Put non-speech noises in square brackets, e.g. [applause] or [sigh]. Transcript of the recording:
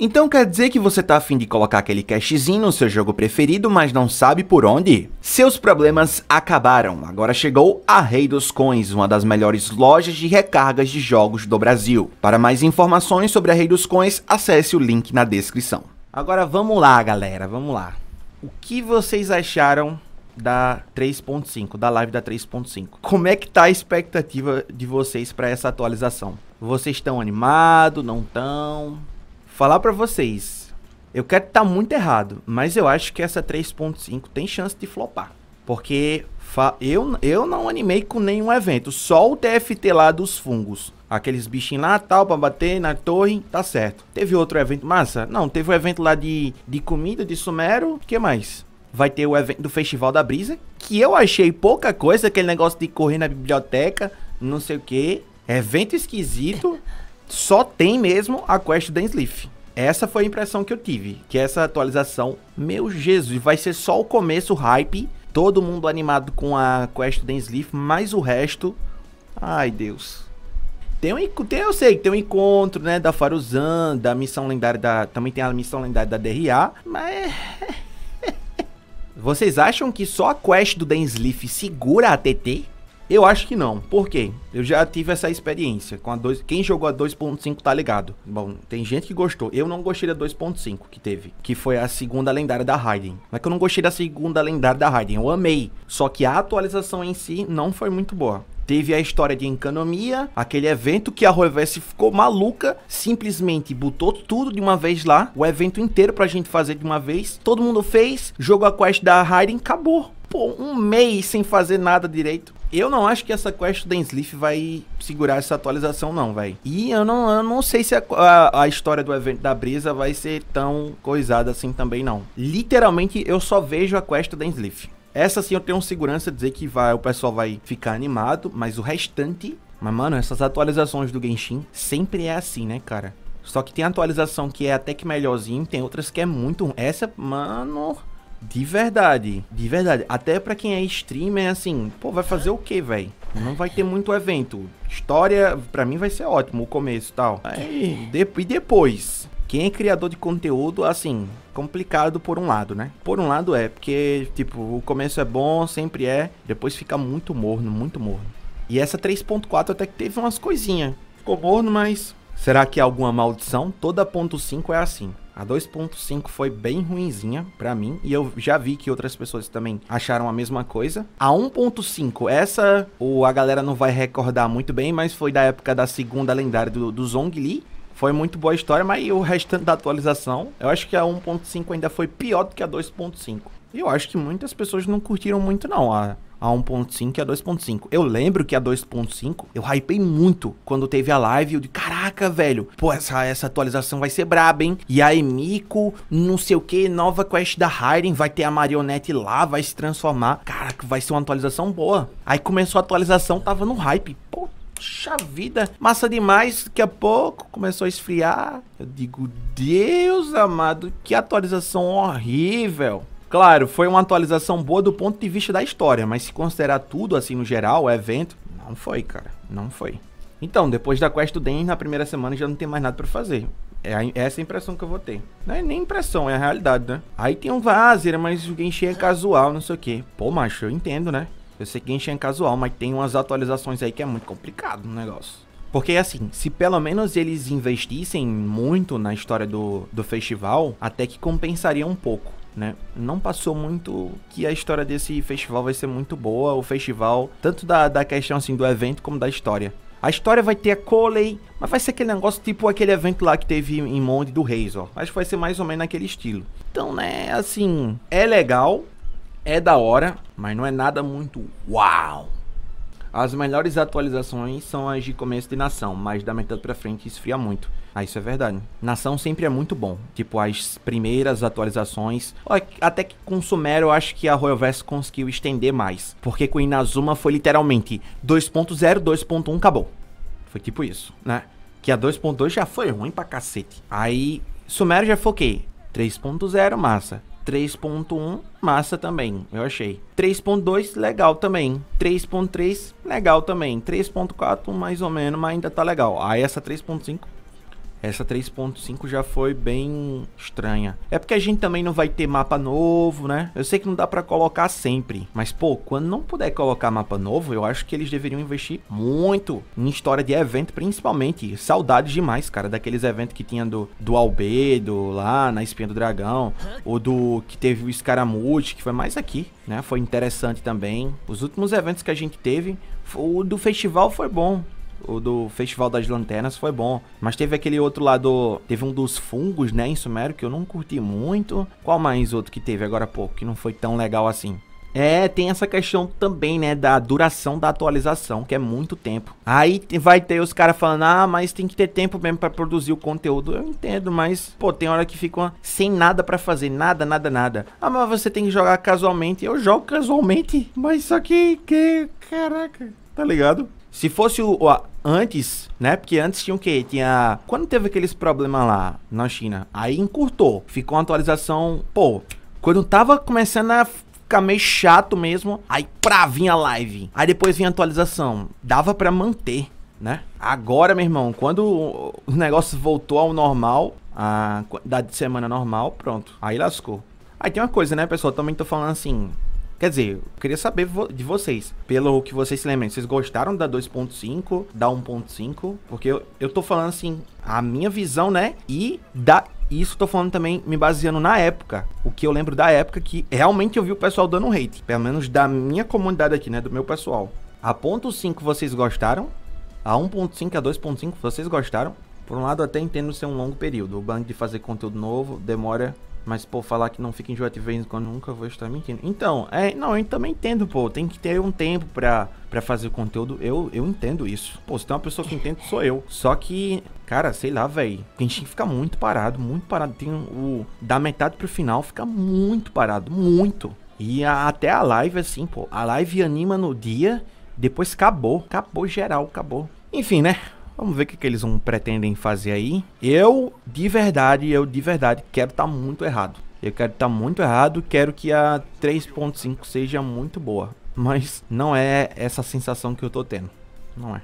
Então quer dizer que você tá afim de colocar aquele cashzinho no seu jogo preferido, mas não sabe por onde? Seus problemas acabaram, agora chegou a Rei dos Coins, uma das melhores lojas de recargas de jogos do Brasil. Para mais informações sobre a Rei dos Coins, acesse o link na descrição. Agora vamos lá galera, vamos lá. O que vocês acharam da 3.5, da live da 3.5? Como é que tá a expectativa de vocês para essa atualização? Vocês estão animados, não estão? falar para vocês, eu quero estar tá muito errado, mas eu acho que essa 3.5 tem chance de flopar. Porque eu, eu não animei com nenhum evento, só o TFT lá dos fungos. Aqueles bichinhos lá, tal, pra bater na torre, tá certo. Teve outro evento massa? Não, teve o um evento lá de, de comida, de sumero, o que mais? Vai ter o evento do Festival da Brisa, que eu achei pouca coisa, aquele negócio de correr na biblioteca, não sei o que. Evento esquisito, [laughs] só tem mesmo a quest da Sleaf. Essa foi a impressão que eu tive, que essa atualização, meu Jesus, vai ser só o começo, hype, todo mundo animado com a quest do Sleep, mas o resto, ai Deus. Tem um, tem, eu sei, tem um encontro, né, da Faruzan, da missão lendária da, também tem a missão lendária da DRA, mas [laughs] Vocês acham que só a quest do Densleaf segura a TT? Eu acho que não. Por quê? Eu já tive essa experiência com a 2. Quem jogou a 2.5 tá ligado. Bom, tem gente que gostou. Eu não gostei da 2.5 que teve, que foi a segunda lendária da Raiden. Não é que eu não gostei da segunda lendária da Raiden, eu amei. Só que a atualização em si não foi muito boa. Teve a história de Encanomia, aquele evento que a Royverse ficou maluca, simplesmente botou tudo de uma vez lá, o evento inteiro pra gente fazer de uma vez. Todo mundo fez, jogou a quest da Raiden, acabou. Pô, um mês sem fazer nada direito. Eu não acho que essa quest do Sleaf vai segurar essa atualização, não, vai. E eu não, eu não sei se a, a, a, história do evento da Brisa vai ser tão coisada assim também, não. Literalmente, eu só vejo a quest do Sleaf. Essa sim eu tenho segurança de dizer que vai, o pessoal vai ficar animado, mas o restante. Mas, mano, essas atualizações do Genshin sempre é assim, né, cara? Só que tem atualização que é até que melhorzinho, tem outras que é muito. Essa, mano. De verdade, de verdade. Até para quem é streamer, assim, pô, vai fazer o quê, velho? Não vai ter muito evento. História, para mim, vai ser ótimo o começo e tal. Aí, de e depois? Quem é criador de conteúdo, assim, complicado por um lado, né? Por um lado é, porque, tipo, o começo é bom, sempre é, depois fica muito morno, muito morno. E essa 3.4 até que teve umas coisinhas. Ficou morno, mas. Será que é alguma maldição? Toda ponto 5 é assim. A 2.5 foi bem ruinzinha para mim e eu já vi que outras pessoas também acharam a mesma coisa. A 1.5, essa o a galera não vai recordar muito bem, mas foi da época da segunda lendária do, do Zhongli. Foi muito boa a história, mas o restante da atualização, eu acho que a 1.5 ainda foi pior do que a 2.5. E eu acho que muitas pessoas não curtiram muito não a a 1.5 e a 2.5. Eu lembro que a 2.5 eu hypei muito quando teve a live. Eu de caraca, velho, pô, essa, essa atualização vai ser braba, hein? E a Emiko, não sei o que, nova quest da Hiren, vai ter a marionete lá, vai se transformar. Cara, vai ser uma atualização boa. Aí começou a atualização, tava no hype. Puxa vida, massa demais, daqui a pouco começou a esfriar. Eu digo, Deus amado, que atualização horrível. Claro, foi uma atualização boa do ponto de vista da história, mas se considerar tudo assim no geral, o evento, não foi, cara, não foi. Então, depois da quest do Den, na primeira semana já não tem mais nada para fazer. É a, é essa a impressão que eu vou ter. Não é nem impressão, é a realidade, né? Aí tem um vazer, né, mas o Genshin é casual, não sei o quê. Pô, macho, eu entendo, né? Eu sei que Genshin é casual, mas tem umas atualizações aí que é muito complicado no negócio. Porque assim, se pelo menos eles investissem muito na história do, do festival, até que compensaria um pouco né? Não passou muito que a história desse festival vai ser muito boa, o festival, tanto da, da questão assim do evento como da história. A história vai ter a Coley, mas vai ser aquele negócio tipo aquele evento lá que teve em Monde do Reis, ó. Acho que vai ser mais ou menos naquele estilo. Então, né, assim, é legal, é da hora, mas não é nada muito uau, as melhores atualizações são as de começo de nação, mas da metade pra frente esfria muito. Ah, isso é verdade. Nação sempre é muito bom. Tipo, as primeiras atualizações. Até que com Sumero eu acho que a Royal Vest conseguiu estender mais. Porque com Inazuma foi literalmente 2.0, 2.1, acabou. Foi tipo isso, né? Que a 2.2 já foi ruim pra cacete. Aí, Sumero já foi o quê? 3.0, massa. 3.1, massa também, eu achei. 3.2, legal também. 3.3, legal também. 3.4, mais ou menos, mas ainda tá legal. Aí ah, essa 3.5 essa 3.5 já foi bem estranha. É porque a gente também não vai ter mapa novo, né? Eu sei que não dá para colocar sempre, mas pô, quando não puder colocar mapa novo, eu acho que eles deveriam investir muito em história de evento, principalmente. Saudades demais, cara, daqueles eventos que tinha do, do Albedo lá na Espinha do Dragão, ou do que teve o Scaramouche, que foi mais aqui, né? Foi interessante também. Os últimos eventos que a gente teve, o do festival foi bom. O do Festival das Lanternas foi bom. Mas teve aquele outro lá do. Teve um dos fungos, né, em Sumério, que eu não curti muito. Qual mais outro que teve agora há pouco, que não foi tão legal assim? É, tem essa questão também, né, da duração da atualização, que é muito tempo. Aí vai ter os caras falando, ah, mas tem que ter tempo mesmo para produzir o conteúdo. Eu entendo, mas, pô, tem hora que ficam sem nada para fazer, nada, nada, nada. Ah, mas você tem que jogar casualmente. Eu jogo casualmente, mas só que, que caraca, tá ligado? Se fosse o, o, antes, né? Porque antes tinha o quê? Tinha. Quando teve aqueles problemas lá na China, aí encurtou. Ficou uma atualização. Pô, quando tava começando a ficar meio chato mesmo, aí pra vinha live. Aí depois vinha atualização. Dava para manter, né? Agora, meu irmão, quando o negócio voltou ao normal, a quantidade de semana normal, pronto. Aí lascou. Aí tem uma coisa, né, pessoal? Também tô falando assim. Quer dizer, eu queria saber de vocês, pelo que vocês se lembram, vocês gostaram da 2.5, da 1.5? Porque eu, eu tô falando assim, a minha visão, né? E da isso tô falando também me baseando na época. O que eu lembro da época que realmente eu vi o pessoal dando hate. Pelo menos da minha comunidade aqui, né? Do meu pessoal. A ponto 5 vocês gostaram. A 1.5, a 2.5 vocês gostaram. Por um lado, até entendo ser um longo período. O banco de fazer conteúdo novo demora mas, pô, falar que não fica em de vez em quando, nunca vou estar mentindo. Então, é, não, eu também entendo, pô. Tem que ter um tempo pra, pra fazer o conteúdo. Eu, eu entendo isso. Pô, se tem uma pessoa que entende, sou eu. Só que, cara, sei lá, velho. A gente fica muito parado, muito parado. Tem o. Da metade pro final, fica muito parado, muito. E a, até a live, assim, pô. A live anima no dia, depois acabou. Acabou geral, acabou. Enfim, né? Vamos ver o que, que eles vão pretendem fazer aí. Eu, de verdade, eu de verdade quero estar tá muito errado. Eu quero estar tá muito errado, quero que a 3.5 seja muito boa. Mas não é essa sensação que eu tô tendo. Não é.